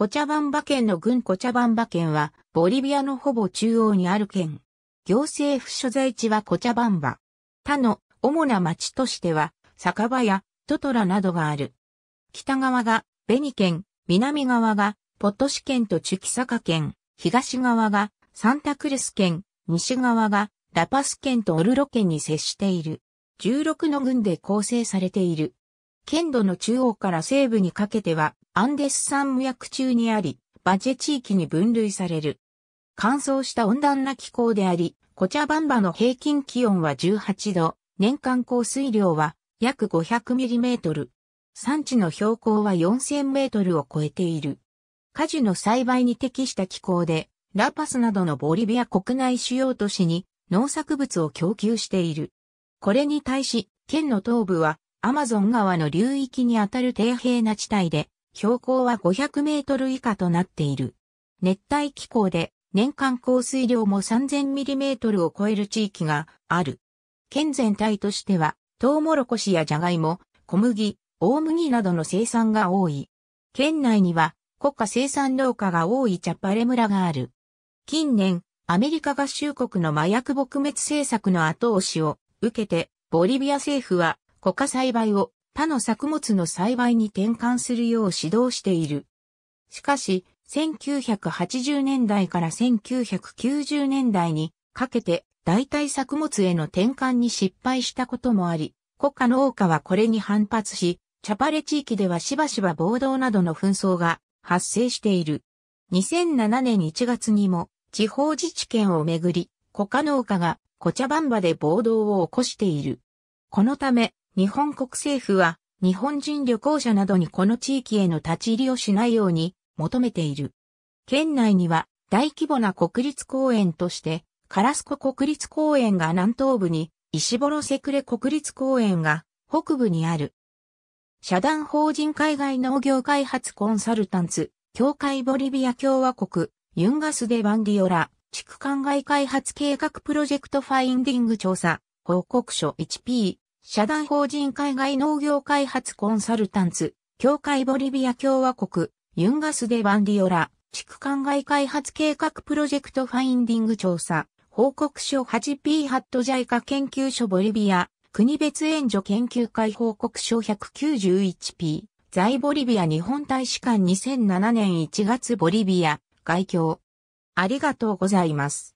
コチャバンバ県の郡コチャバンバ県は、ボリビアのほぼ中央にある県。行政府所在地はコチャバンバ。他の主な町としては、酒場やトトラなどがある。北側がベニ県、南側がポトシ県とチュキサカ県、東側がサンタクルス県、西側がラパス県とオルロ県に接している。16の郡で構成されている。県土の中央から西部にかけては、アンデス山脈中にあり、バジェ地域に分類される。乾燥した温暖な気候であり、コチャバンバの平均気温は18度、年間降水量は約 500mm。産地の標高は 4000m を超えている。果樹の栽培に適した気候で、ラパスなどのボリビア国内主要都市に農作物を供給している。これに対し、県の東部はアマゾン川の流域にあたる低平な地帯で、標高は500メートル以下となっている。熱帯気候で年間降水量も3000ミリメートルを超える地域がある。県全体としては、トウモロコシやジャガイモ、小麦、大麦などの生産が多い。県内には国家生産農家が多いチャパレ村がある。近年、アメリカ合衆国の麻薬撲滅政策の後押しを受けて、ボリビア政府は国家栽培を他の作物の栽培に転換するよう指導している。しかし、1980年代から1990年代にかけて代替作物への転換に失敗したこともあり、国家農家はこれに反発し、チャパレ地域ではしばしば暴動などの紛争が発生している。2007年1月にも地方自治権をめぐり、コカ農家がコチャバンバで暴動を起こしている。このため、日本国政府は日本人旅行者などにこの地域への立ち入りをしないように求めている。県内には大規模な国立公園として、カラスコ国立公園が南東部に、石幌セクレ国立公園が北部にある。社団法人海外農業開発コンサルタンツ、協会ボリビア共和国、ユンガスデ・バンディオラ、地区灌漑開発計画プロジェクトファインディング調査、報告書 1P、社団法人海外農業開発コンサルタンツ、協会ボリビア共和国、ユンガスデ・バンディオラ、地区灌漑開発計画プロジェクトファインディング調査、報告書 8P ハットジャイカ研究所ボリビア、国別援助研究会報告書 191P、在ボリビア日本大使館2007年1月ボリビア、外教。ありがとうございます。